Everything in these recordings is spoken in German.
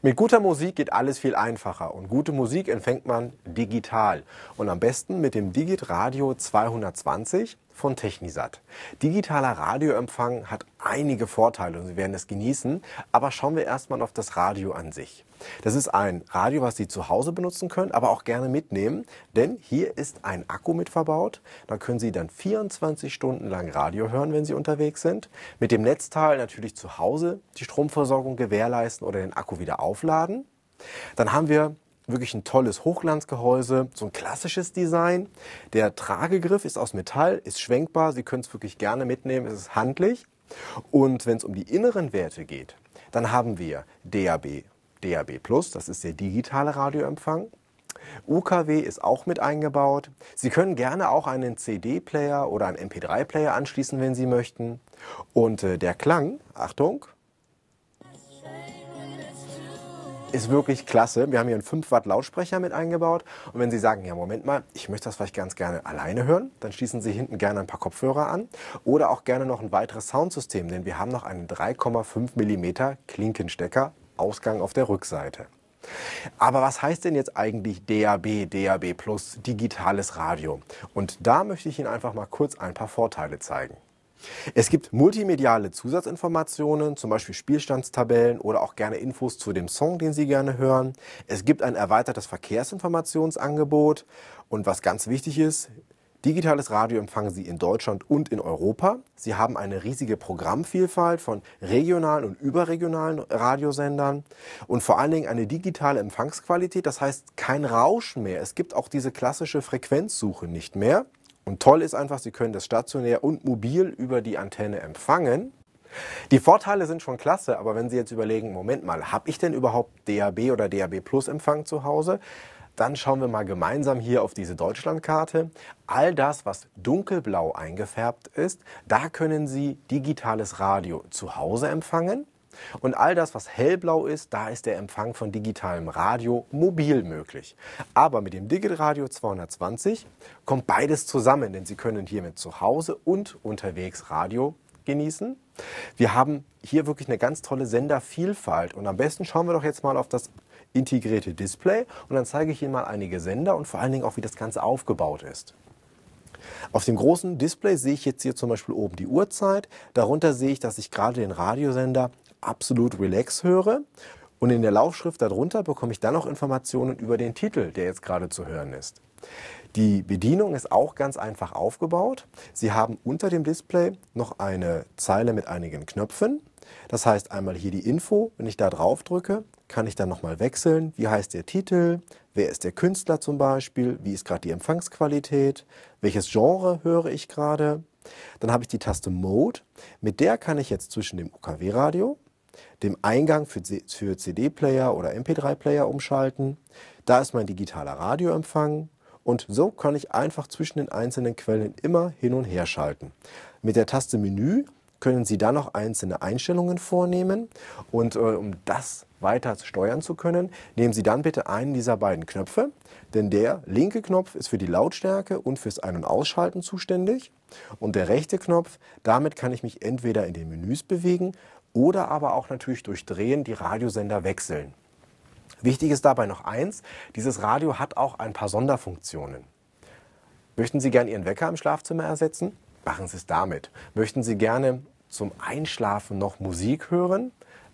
Mit guter Musik geht alles viel einfacher und gute Musik empfängt man digital und am besten mit dem Digit Radio 220 von Technisat. Digitaler Radioempfang hat einige Vorteile und Sie werden es genießen, aber schauen wir erstmal auf das Radio an sich. Das ist ein Radio, was Sie zu Hause benutzen können, aber auch gerne mitnehmen, denn hier ist ein Akku mit verbaut. Da können Sie dann 24 Stunden lang Radio hören, wenn Sie unterwegs sind. Mit dem Netzteil natürlich zu Hause die Stromversorgung gewährleisten oder den Akku wieder aufladen. Dann haben wir wirklich ein tolles Hochglanzgehäuse, so ein klassisches Design. Der Tragegriff ist aus Metall, ist schwenkbar, Sie können es wirklich gerne mitnehmen, es ist handlich. Und wenn es um die inneren Werte geht, dann haben wir DAB, DAB Plus, das ist der digitale Radioempfang. UKW ist auch mit eingebaut. Sie können gerne auch einen CD-Player oder einen MP3-Player anschließen, wenn Sie möchten. Und äh, der Klang, Achtung, ist wirklich klasse. Wir haben hier einen 5 Watt Lautsprecher mit eingebaut. Und wenn Sie sagen, ja Moment mal, ich möchte das vielleicht ganz gerne alleine hören, dann schließen Sie hinten gerne ein paar Kopfhörer an oder auch gerne noch ein weiteres Soundsystem, denn wir haben noch einen 3,5 mm Klinkenstecker, Ausgang auf der Rückseite. Aber was heißt denn jetzt eigentlich DAB, DAB Plus, digitales Radio? Und da möchte ich Ihnen einfach mal kurz ein paar Vorteile zeigen. Es gibt multimediale Zusatzinformationen, zum Beispiel Spielstandstabellen oder auch gerne Infos zu dem Song, den Sie gerne hören. Es gibt ein erweitertes Verkehrsinformationsangebot und was ganz wichtig ist, Digitales Radio empfangen Sie in Deutschland und in Europa. Sie haben eine riesige Programmvielfalt von regionalen und überregionalen Radiosendern und vor allen Dingen eine digitale Empfangsqualität, das heißt kein Rauschen mehr. Es gibt auch diese klassische Frequenzsuche nicht mehr. Und toll ist einfach, Sie können das stationär und mobil über die Antenne empfangen. Die Vorteile sind schon klasse, aber wenn Sie jetzt überlegen, Moment mal, habe ich denn überhaupt DAB oder DAB Plus Empfang zu Hause? Dann schauen wir mal gemeinsam hier auf diese Deutschlandkarte. All das, was dunkelblau eingefärbt ist, da können Sie digitales Radio zu Hause empfangen. Und all das, was hellblau ist, da ist der Empfang von digitalem Radio mobil möglich. Aber mit dem Digitradio 220 kommt beides zusammen, denn Sie können hiermit zu Hause und unterwegs Radio genießen. Wir haben hier wirklich eine ganz tolle Sendervielfalt und am besten schauen wir doch jetzt mal auf das integrierte Display und dann zeige ich Ihnen mal einige Sender und vor allen Dingen auch, wie das Ganze aufgebaut ist. Auf dem großen Display sehe ich jetzt hier zum Beispiel oben die Uhrzeit. Darunter sehe ich, dass ich gerade den Radiosender absolut relax höre. Und in der Laufschrift darunter bekomme ich dann noch Informationen über den Titel, der jetzt gerade zu hören ist. Die Bedienung ist auch ganz einfach aufgebaut. Sie haben unter dem Display noch eine Zeile mit einigen Knöpfen. Das heißt einmal hier die Info, wenn ich da drauf drücke, kann ich dann nochmal wechseln. Wie heißt der Titel? Wer ist der Künstler zum Beispiel? Wie ist gerade die Empfangsqualität? Welches Genre höre ich gerade? Dann habe ich die Taste Mode. Mit der kann ich jetzt zwischen dem UKW-Radio dem Eingang für, für CD-Player oder MP3-Player umschalten. Da ist mein digitaler Radioempfang. Und so kann ich einfach zwischen den einzelnen Quellen immer hin und her schalten. Mit der Taste Menü können Sie dann noch einzelne Einstellungen vornehmen. Und äh, um das weiter steuern zu können, nehmen Sie dann bitte einen dieser beiden Knöpfe, denn der linke Knopf ist für die Lautstärke und fürs Ein- und Ausschalten zuständig und der rechte Knopf, damit kann ich mich entweder in den Menüs bewegen oder aber auch natürlich durch Drehen die Radiosender wechseln. Wichtig ist dabei noch eins, dieses Radio hat auch ein paar Sonderfunktionen. Möchten Sie gerne Ihren Wecker im Schlafzimmer ersetzen? Machen Sie es damit. Möchten Sie gerne zum Einschlafen noch Musik hören?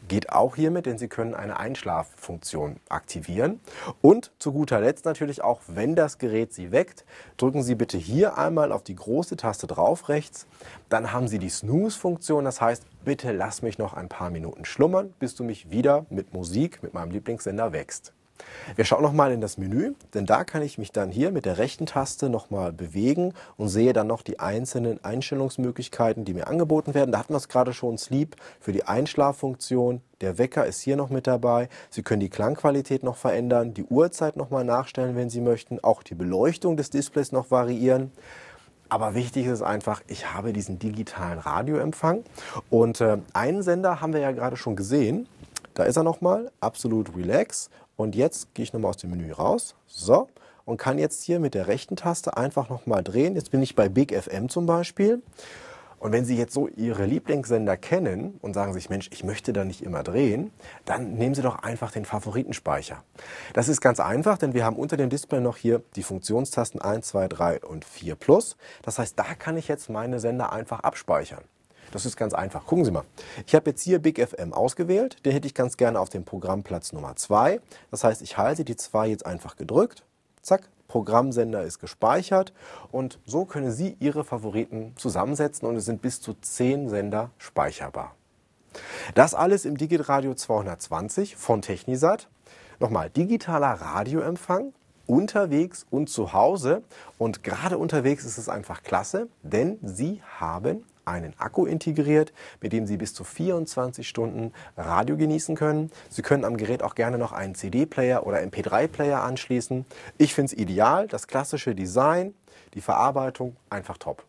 geht auch hiermit, denn Sie können eine Einschlaffunktion aktivieren. Und zu guter Letzt natürlich auch, wenn das Gerät Sie weckt, drücken Sie bitte hier einmal auf die große Taste drauf rechts. Dann haben Sie die Snooze-Funktion, das heißt, bitte lass mich noch ein paar Minuten schlummern, bis du mich wieder mit Musik, mit meinem Lieblingssender wächst. Wir schauen nochmal in das Menü, denn da kann ich mich dann hier mit der rechten Taste nochmal bewegen und sehe dann noch die einzelnen Einstellungsmöglichkeiten, die mir angeboten werden. Da hatten wir es gerade schon, Sleep für die Einschlaffunktion, der Wecker ist hier noch mit dabei. Sie können die Klangqualität noch verändern, die Uhrzeit nochmal nachstellen, wenn Sie möchten, auch die Beleuchtung des Displays noch variieren. Aber wichtig ist einfach, ich habe diesen digitalen Radioempfang. Und äh, einen Sender haben wir ja gerade schon gesehen. Da ist er nochmal, absolut relax. Und jetzt gehe ich nochmal aus dem Menü raus. So. Und kann jetzt hier mit der rechten Taste einfach nochmal drehen. Jetzt bin ich bei Big FM zum Beispiel. Und wenn Sie jetzt so Ihre Lieblingssender kennen und sagen sich, Mensch, ich möchte da nicht immer drehen, dann nehmen Sie doch einfach den Favoritenspeicher. Das ist ganz einfach, denn wir haben unter dem Display noch hier die Funktionstasten 1, 2, 3 und 4 plus. Das heißt, da kann ich jetzt meine Sender einfach abspeichern. Das ist ganz einfach. Gucken Sie mal. Ich habe jetzt hier Big FM ausgewählt. Den hätte ich ganz gerne auf dem Programmplatz Nummer 2. Das heißt, ich halte die 2 jetzt einfach gedrückt. Zack, Programmsender ist gespeichert. Und so können Sie Ihre Favoriten zusammensetzen und es sind bis zu 10 Sender speicherbar. Das alles im Digitradio 220 von Technisat. Nochmal, digitaler Radioempfang unterwegs und zu Hause. Und gerade unterwegs ist es einfach klasse, denn Sie haben einen Akku integriert, mit dem Sie bis zu 24 Stunden Radio genießen können. Sie können am Gerät auch gerne noch einen CD-Player oder MP3-Player anschließen. Ich finde es ideal, das klassische Design, die Verarbeitung einfach top.